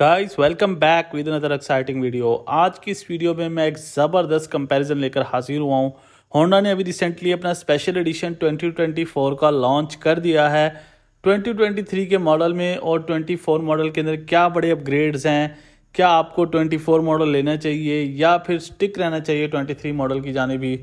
guys welcome back with another exciting video आज की इस वीडियो में मैं एक ज़बरदस्त कंपैरिजन लेकर हाजिर हुआ हूँ होंडा ने अभी रिसेंटली अपना स्पेशल एडिशन 2024 का लॉन्च कर दिया है 2023 के मॉडल में और 24 मॉडल के अंदर क्या बड़े अपग्रेड्स हैं क्या आपको 24 मॉडल लेना चाहिए या फिर स्टिक रहना चाहिए ट्वेंटी मॉडल की जाने भी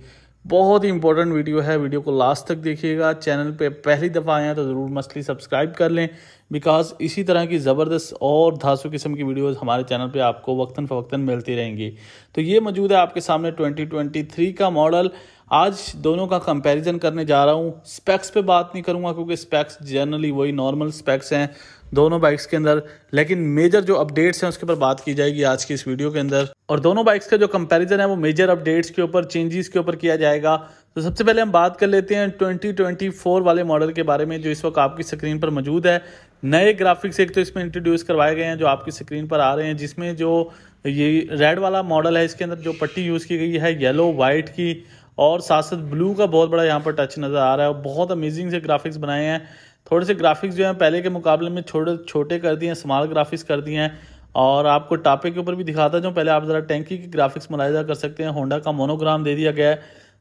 बहुत ही इंपॉर्टेंट वीडियो है वीडियो को लास्ट तक देखिएगा चैनल पे पहली दफ़ा आए हैं तो ज़रूर मस्टली सब्सक्राइब कर लें बिकॉज इसी तरह की ज़बरदस्त और धासु किस्म की वीडियोस हमारे चैनल पे आपको वक्ता फवक्तन मिलती रहेंगी तो ये मौजूद है आपके सामने 2023 का मॉडल आज दोनों का कंपैरिजन करने जा रहा हूँ स्पेक्स पे बात नहीं करूँगा क्योंकि स्पेक्स जनरली वही नॉर्मल स्पेक्स हैं दोनों बाइक्स के अंदर लेकिन मेजर जो अपडेट्स हैं उसके ऊपर बात की जाएगी आज की इस वीडियो के अंदर और दोनों बाइक्स का जो कंपैरिजन है वो मेजर अपडेट्स के ऊपर चेंजेस के ऊपर किया जाएगा तो सबसे पहले हम बात कर लेते हैं 2024 वाले मॉडल के बारे में जो इस वक्त आपकी स्क्रीन पर मौजूद है नए ग्राफिक्स एक तो इसमें इंट्रोड्यूस करवाए गए हैं जो आपकी स्क्रीन पर आ रहे हैं जिसमें जो ये रेड वाला मॉडल है इसके अंदर जो पट्टी यूज़ की गई है येलो वाइट की और साथ साथ ब्लू का बहुत बड़ा यहाँ पर टच नज़र आ रहा है और बहुत अमेजिंग से ग्राफिक्स बनाए हैं थोड़े से ग्राफिक्स जो हैं पहले के मुकाबले में छोटे छोटे कर दिए हैं स्मॉल ग्राफिक्स कर दिए हैं और आपको टापे के ऊपर भी दिखाता जो पहले आप ज़रा टैंकी की ग्राफिक्स मुलायजा कर सकते हैं होंडा का मोनोग्राम दे दिया गया है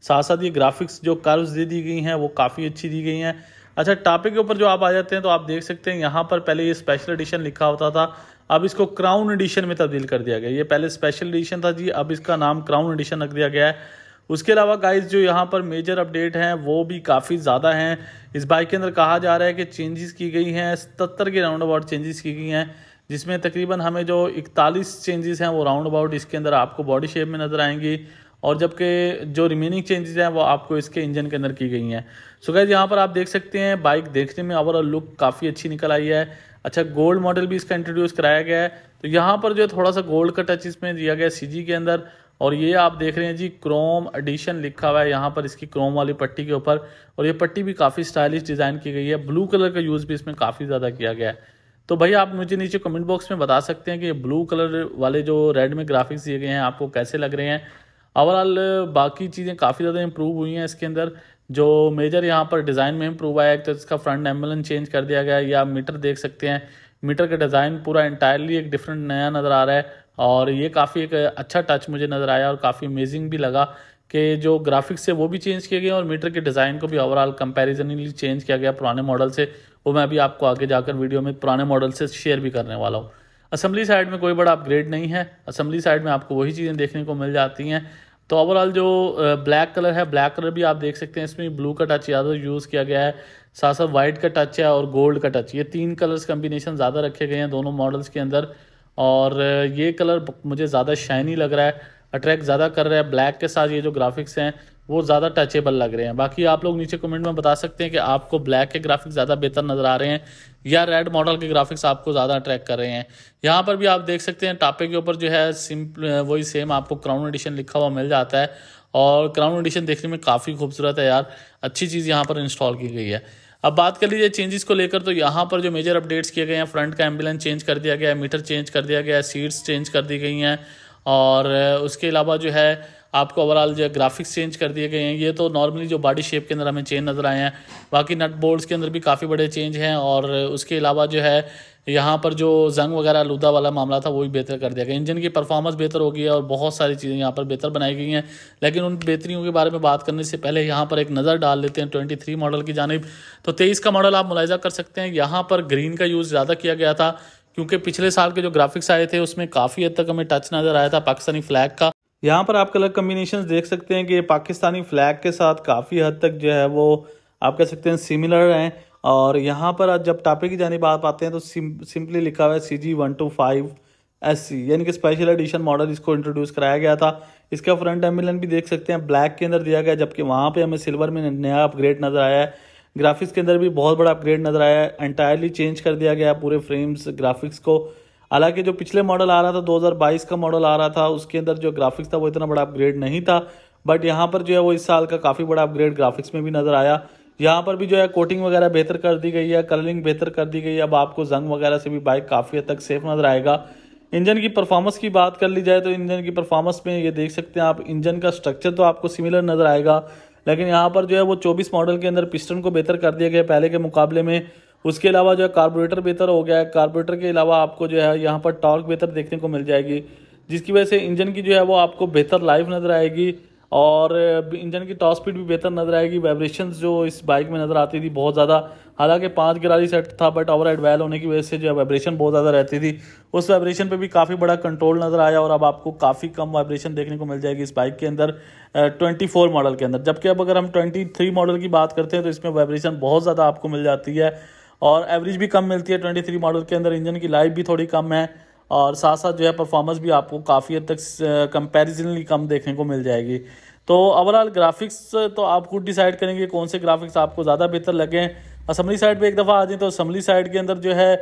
साथ साथ ये ग्राफिक्स जो कर्व्स दे दी गई हैं वो काफ़ी अच्छी दी गई हैं अच्छा टापे के ऊपर जो आप आ जाते हैं तो आप देख सकते हैं यहाँ पर पहले ये स्पेशल एडिशन लिखा होता था अब इसको क्राउन एडिशन में तब्दील कर दिया गया ये पहले स्पेशल एडिशन था जी अब इसका नाम क्राउन एडिशन रख दिया गया है उसके अलावा गाइस जो यहाँ पर मेजर अपडेट हैं वो भी काफ़ी ज़्यादा हैं इस बाइक के अंदर कहा जा रहा है कि चेंजेस की गई हैं सतर के राउंड अबाउट चेंजेस की गई हैं जिसमें तकरीबन हमें जो इकतालीस चेंजेस हैं वो राउंड अबाउट इसके अंदर आपको बॉडी शेप में नज़र आएंगी और जबकि जो रिमेनिंग चेंजेस हैं वो आपको इसके इंजन के अंदर की गई हैं सो गाइज यहाँ पर आप देख सकते हैं बाइक देखने में ओवरऑल लुक काफ़ी अच्छी निकल आई है अच्छा गोल्ड मॉडल भी इसका इंट्रोड्यूस कराया गया है तो यहाँ पर जो है थोड़ा सा गोल्ड का टच इसमें दिया गया सी के अंदर और ये आप देख रहे हैं जी क्रोम एडिशन लिखा हुआ है यहाँ पर इसकी क्रोम वाली पट्टी के ऊपर और ये पट्टी भी काफ़ी स्टाइलिश डिज़ाइन की गई है ब्लू कलर का यूज़ भी इसमें काफ़ी ज़्यादा किया गया है तो भाई आप मुझे नीचे कमेंट बॉक्स में बता सकते हैं कि ब्लू कलर वाले जो रेड में ग्राफिक्स दिए गए हैं आपको कैसे लग रहे हैं ओवरऑल बाकी चीज़ें काफ़ी ज़्यादा इंप्रूव हुई हैं इसके अंदर जो मेजर यहाँ पर डिज़ाइन में इंप्रूव आया है तो इसका फ्रंट एम्बुलेंस चेंज कर दिया गया है या आप मीटर देख सकते हैं मीटर का डिज़ाइन पूरा इंटायरली एक डिफरेंट नया नज़र आ रहा है और ये काफ़ी एक अच्छा टच मुझे नज़र आया और काफ़ी अमेजिंग भी लगा कि जो ग्राफिक्स है वो भी चेंज किए गए और मीटर के डिज़ाइन को भी ओवरऑल कंपैरिजनली चेंज किया गया पुराने मॉडल से वो मैं अभी आपको आगे जाकर वीडियो में पुराने मॉडल से शेयर भी करने वाला हूँ असम्बली साइड में कोई बड़ा अपग्रेड नहीं है असम्बली साइड में आपको वही चीज़ें देखने को मिल जाती हैं तो ओवरऑल जो ब्लैक कलर है ब्लैक कलर भी आप देख सकते हैं इसमें ब्लू का टच ज़्यादा यूज़ किया गया है साथ साथ वाइट का टच है और गोल्ड का टच ये तीन कलर्स कम्बिनेशन ज़्यादा रखे गए हैं दोनों मॉडल्स के अंदर और ये कलर मुझे ज़्यादा शाइनी लग रहा है अट्रैक्ट ज़्यादा कर रहा है ब्लैक के साथ ये जो ग्राफिक्स हैं वो ज़्यादा टचेबल लग रहे हैं बाकी आप लोग नीचे कमेंट में बता सकते हैं कि आपको ब्लैक के ग्राफिक्स ज़्यादा बेहतर नज़र आ रहे हैं या रेड मॉडल के ग्राफिक्स आपको ज़्यादा अट्रैक्ट कर रहे हैं यहाँ पर भी आप देख सकते हैं टापे के ऊपर जो है सिंपल वही सेम आपको क्राउन एडिशन लिखा हुआ मिल जाता है और क्राउन एडिशन देखने में काफ़ी खूबसूरत है यार अच्छी चीज़ यहाँ पर इंस्टॉल की गई है अब बात कर लीजिए चेंजेस को लेकर तो यहाँ पर जो मेजर अपडेट्स किए गए हैं फ्रंट का एम्बुलेंस चेंज कर दिया गया है मीटर चेंज कर दिया गया है सीट्स चेंज कर दी गई हैं और उसके अलावा जो है आपको ओवरऑल जो ग्राफिक्स चेंज कर दिए गए हैं ये तो नॉर्मली जो बॉडी शेप के अंदर हमें चेंज नज़र आए हैं बाकी नट बोल्ट्स के अंदर भी काफ़ी बड़े चेंज हैं और उसके अलावा जो है यहाँ पर जो जंग वगैरह लूदा वाला मामला था वो भी बेहतर कर दिया गया इंजन की परफॉर्मेंस बेहतर होगी है और बहुत सारी चीज़ें यहाँ पर बेहतर बनाई गई हैं लेकिन उन बेहतरियों के बारे में बात करने से पहले यहाँ पर एक नज़र डाल लेते हैं ट्वेंटी थ्री मॉडल की जानब तो तेईस का मॉडल आप मुलायजा कर सकते हैं यहाँ पर ग्रीन का यूज़ ज़्यादा किया गया था क्योंकि पिछले साल के जो ग्राफिक्स आए थे उसमें काफ़ी हद तक हमें टच नज़र आया था पाकिस्तानी फ्लैग का यहाँ पर आप कलर कम्बिनेशन देख सकते हैं कि पाकिस्तानी फ्लैग के साथ काफ़ी हद तक जो है वो आप कह सकते हैं सिमिलर हैं और यहाँ पर जब टापे की जानी बात आते हैं तो सिम, सिंपली लिखा हुआ है C G one two five S C यानी कि स्पेशल एडिशन मॉडल इसको इंट्रोड्यूस कराया गया था इसका फ्रंट एम्बुलेंस भी देख सकते हैं ब्लैक के अंदर दिया गया जबकि वहाँ पर हमें सिल्वर में नया अपग्रेड नज़र आया है ग्राफिक्स के अंदर भी बहुत बड़ा अपग्रेड नज़र आया है एंटायरली चेंज कर दिया गया पूरे फ्रेम्स ग्राफिक्स को हालांकि जो पिछले मॉडल आ रहा था 2022 का मॉडल आ रहा था उसके अंदर जो ग्राफिक्स था वो इतना बड़ा अपग्रेड नहीं था बट यहाँ पर जो है वो इस साल का काफ़ी बड़ा अपग्रेड ग्राफिक्स में भी नज़र आया यहाँ पर भी जो है कोटिंग वगैरह बेहतर कर दी गई है कलरिंग बेहतर कर दी गई है अब आपको जंग वगैरह से भी बाइक काफ़ी हद तक सेफ नज़र आएगा इंजन की परफॉर्मेंस की बात कर ली जाए तो इंजन की परफॉर्मेंस में ये देख सकते हैं आप इंजन का स्ट्रक्चर तो आपको सिमिलर नज़र आएगा लेकिन यहाँ पर जो है वो 24 मॉडल के अंदर पिस्टन को बेहतर कर दिया गया पहले के मुकाबले में उसके अलावा जो है कार्बोरेटर बेहतर हो गया है कार्बोरेटर के अलावा आपको जो है यहाँ पर टॉर्क बेहतर देखने को मिल जाएगी जिसकी वजह से इंजन की जो है वो आपको बेहतर लाइफ नज़र आएगी और इंजन की टॉप स्पीड भी बेहतर नज़र आएगी वाइब्रेशन जो इस बाइक में नज़र आती थी बहुत ज़्यादा हालांकि पाँच गिरारी सेट था बट ओवर हेड होने की वजह से जो है वाइब्रेशन बहुत ज़्यादा रहती थी उस वाइब्रेशन पे भी काफ़ी बड़ा कंट्रोल नज़र आया और अब आपको काफ़ी कम वाइब्रेशन देखने को मिल जाएगी इस बाइक के अंदर ट्वेंटी फोर मॉडल के अंदर जबकि अब अगर हम ट्वेंटी थ्री मॉडल की बात करते हैं तो इसमें वाइब्रेशन बहुत ज़्यादा आपको मिल जाती है और एवरेज भी कम मिलती है ट्वेंटी थ्री मॉडल के अंदर इंजन की लाइफ भी थोड़ी कम है और साथ साथ जो है परफॉर्मेंस भी आपको काफ़ी हद तक कंपेरिजनली कम देखने को मिल जाएगी तो ओवरऑल ग्राफिक्स तो आप खुद डिसाइड करेंगे कौन से ग्राफिक्स आपको ज़्यादा बेहतर लगे असम्बली साइड पे एक दफ़ा आ जाए तो असम्बली साइड के अंदर जो है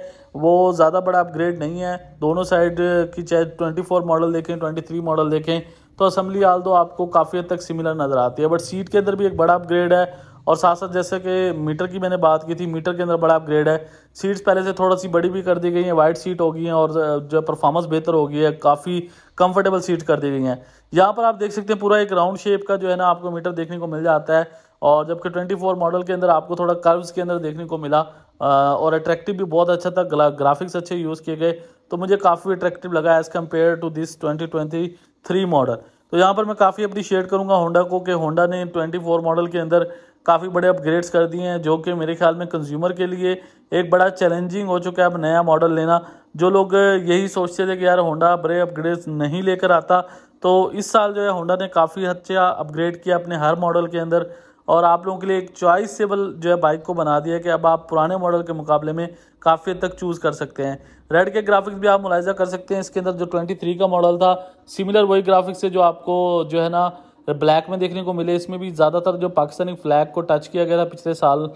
वो ज़्यादा बड़ा अपग्रेड नहीं है दोनों साइड की चाहे ट्वेंटी फोर मॉडल देखें ट्वेंटी थ्री मॉडल देखें तो असम्बली आल दो आपको काफ़ी हद तक सिमिलर नज़र आती है बट सीट के अंदर भी एक बड़ा अपग्रेड है और साथ साथ जैसे कि मीटर की मैंने बात की थी मीटर के अंदर बड़ा अपग्रेड है सीट्स पहले से थोड़ा सी बड़ी भी कर दी गई हैं वाइट सीट हो गई हैं और जो परफॉर्मेंस बेहतर हो गई है काफ़ी कंफर्टेबल सीट कर दी गई हैं यहाँ पर आप देख सकते हैं पूरा एक राउंड शेप का जो है ना आपको मीटर देखने को मिल जाता है और जबकि ट्वेंटी मॉडल के अंदर आपको थोड़ा कर्व्स के अंदर देखने को मिला और अट्रैक्टिव भी बहुत अच्छा था ग्राफिक्स अच्छे यूज़ किए गए तो मुझे काफ़ी अट्रैक्टिव लगा as compare to this twenty model तो यहाँ पर मैं काफ़ी अप्रिशिएट करूँगा होंडा को कि होंडा ने 24 मॉडल के अंदर काफ़ी बड़े अपग्रेड्स कर दिए हैं जो कि मेरे ख्याल में कंज्यूमर के लिए एक बड़ा चैलेंजिंग हो चुका है अब नया मॉडल लेना जो लोग यही सोचते थे कि यार होंडा बड़े अपग्रेड्स नहीं लेकर आता तो इस साल जो है होंडा ने काफ़ी अच्छा अपग्रेड किया अपने हर मॉडल के अंदर और आप लोगों के लिए एक चॉइसेबल जो है बाइक को बना दिया कि अब आप पुराने मॉडल के मुकाबले में काफ़ी हद तक चूज़ कर सकते हैं रेड के ग्राफिक्स भी आप मुलायजा कर सकते हैं इसके अंदर जो 23 का मॉडल था सिमिलर वही ग्राफिक्स है जो आपको जो है ना ब्लैक में देखने को मिले इसमें भी ज़्यादातर जो पाकिस्तानी फ्लैग को टच किया गया था पिछले साल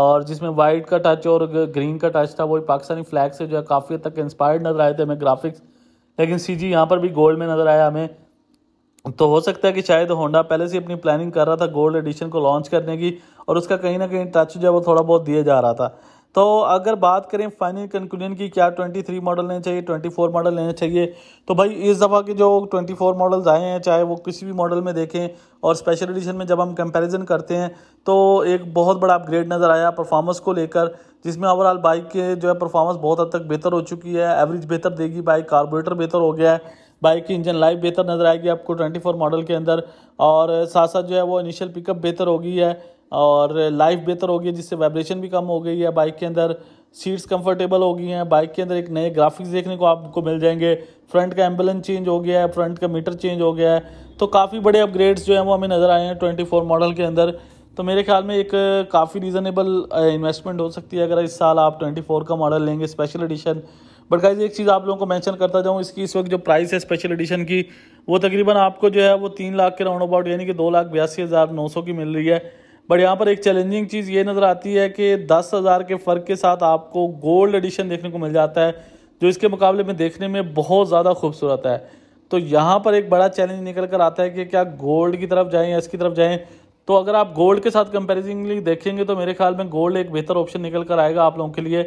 और जिसमें वाइट का टच और ग्रीन का टच था वही पाकिस्तानी फ्लैग से जो है काफ़ी हद तक इंस्पायर्ड नजर आए थे हमें ग्राफिक्स लेकिन सी जी यहाँ पर भी गोल्ड में नज़र आया हमें तो हो सकता है कि शायद होंडा पहले से अपनी प्लानिंग कर रहा था गोल्ड एडिशन को लॉन्च करने की और उसका कहीं ना कहीं टच जो है वो थोड़ा बहुत दिया जा रहा था तो अगर बात करें फाइनल कंक्लूजन की क्या 23 मॉडल लेने चाहिए 24 मॉडल लेने चाहिए तो भाई इस दफ़ा के जो 24 मॉडल्स आए हैं चाहे वो किसी भी मॉडल में देखें और स्पेशल एडिशन में जब हम कंपैरिजन करते हैं तो एक बहुत बड़ा अपग्रेड नज़र आया परफॉर्मेंस को लेकर जिसमें ओवरऑल बाइक के जो है परफॉर्मेंस बहुत हद तक बेहतर हो चुकी है एवरेज बेहतर देगी बाइक कार्बोरेटर बेहतर हो गया है बाइक की इंजन लाइफ बेहतर नज़र आएगी आपको ट्वेंटी मॉडल के अंदर और साथ साथ जो है वो इनिशियल पिकअप बेहतर होगी है और लाइफ बेहतर हो गई जिससे वाइब्रेशन भी कम हो गई है बाइक के अंदर सीट्स कंफर्टेबल हो गई हैं बाइक के अंदर एक नए ग्राफिक्स देखने को आपको मिल जाएंगे फ्रंट का एम्बुलेंस चेंज हो गया है फ्रंट का मीटर चेंज हो गया है तो काफ़ी बड़े अपग्रेड्स जो हैं वो हमें नज़र आए हैं ट्वेंटी फोर मॉडल के अंदर तो मेरे ख्याल में एक काफ़ी रीज़नेबल इन्वेस्टमेंट हो सकती है अगर इस साल आप ट्वेंटी फोर का मॉडल लेंगे स्पेशल एडिशन बट गाइज एक चीज़ आप लोगों को मेंशन करता जाऊँ इसकी इस वक्त जो प्राइस है स्पेशल एडिशन की वो तकरीबन आपको जो है वो तीन लाख के राउंड अबाउट यानी कि दो लाख बयासी हज़ार नौ सौ की मिल रही है बट यहाँ पर एक चैलेंजिंग चीज़ ये नज़र आती है कि दस हज़ार के फ़र्क के साथ आपको गोल्ड एडिशन देखने को मिल जाता है जो इसके मुकाबले में देखने में बहुत ज़्यादा खूबसूरत है तो यहाँ पर एक बड़ा चैलेंज निकल कर आता है कि क्या गोल्ड की तरफ जाएँ या इसकी तरफ जाएँ तो अगर आप गोल्ड के साथ कंपेरिजनली देखेंगे तो मेरे ख्याल में गोल्ड एक बेहतर ऑप्शन निकल कर आएगा आप लोगों के लिए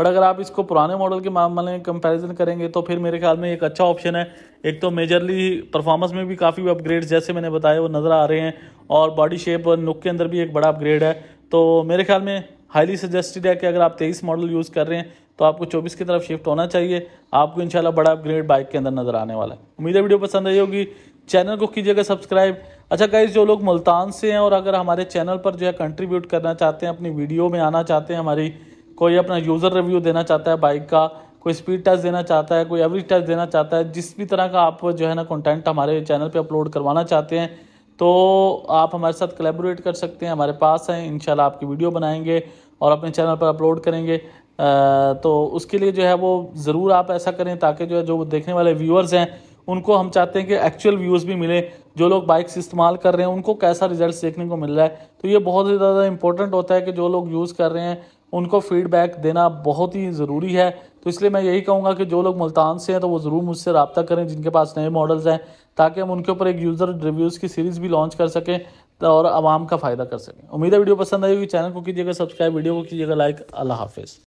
बट अगर आप इसको पुराने मॉडल के मामले में कंपैरिजन करेंगे तो फिर मेरे ख्याल में एक अच्छा ऑप्शन है एक तो मेजरली परफॉर्मेंस में भी काफ़ी अपग्रेड जैसे मैंने बताया वो नज़र आ रहे हैं और बॉडी शेप और नुक के अंदर भी एक बड़ा अपग्रेड है तो मेरे ख्याल में हाईली सजेस्टेड है कि अगर आप तेईस मॉडल यूज़ कर रहे हैं तो आपको चौबीस की तरफ शिफ्ट होना चाहिए आपको इंशाल्लाह बड़ा अपग्रेड बाइक के अंदर नज़र आने वाला है उम्मीद है वीडियो पसंद आई होगी चैनल को कीजिएगा सब्सक्राइब अच्छा गाइज जो लोग मुल्तान से हैं और अगर हमारे चैनल पर जो है कंट्रीब्यूट करना चाहते हैं अपनी वीडियो में आना चाहते हैं हमारी कोई अपना यूज़र रिव्यू देना चाहता है बाइक का कोई स्पीड टेस्ट देना चाहता है कोई एवरेज टेस्ट देना चाहता है जिस भी तरह का आप जो है ना कंटेंट हमारे चैनल पे अपलोड करवाना चाहते हैं तो आप हमारे साथ कलेबोरेट कर सकते हैं हमारे पास हैं इन आपकी वीडियो बनाएंगे और अपने चैनल पर अपलोड करेंगे तो उसके लिए जो है वो ज़रूर आप ऐसा करें ताकि जो है जो देखने वाले व्यूअर्स हैं उनको हम चाहते हैं कि एक्चुअल व्यूज़ भी मिले जो लोग बाइक्स इस्तेमाल कर रहे हैं उनको कैसा रिजल्ट देखने को मिल रहा है तो ये बहुत ही ज़्यादा इंपॉर्टेंट होता है कि जो लोग यूज़ कर रहे हैं उनको फीडबैक देना बहुत ही ज़रूरी है तो इसलिए मैं यही कहूँगा कि जो लोग मुल्तान से हैं तो वो ज़रूर मुझसे रबता करें जिनके पास नए मॉडल्स हैं ताकि हम उनके ऊपर एक यूज़र रिव्यूज़ की सीरीज़ भी लॉन्च कर सकें और आवाम का फ़ायदा कर सकें उम्मीद है वीडियो पसंद आई चैनल को कीजिएगा सब्सक्राइब वीडियो को कीजिएगा लाइक अल्लाह हाफिज़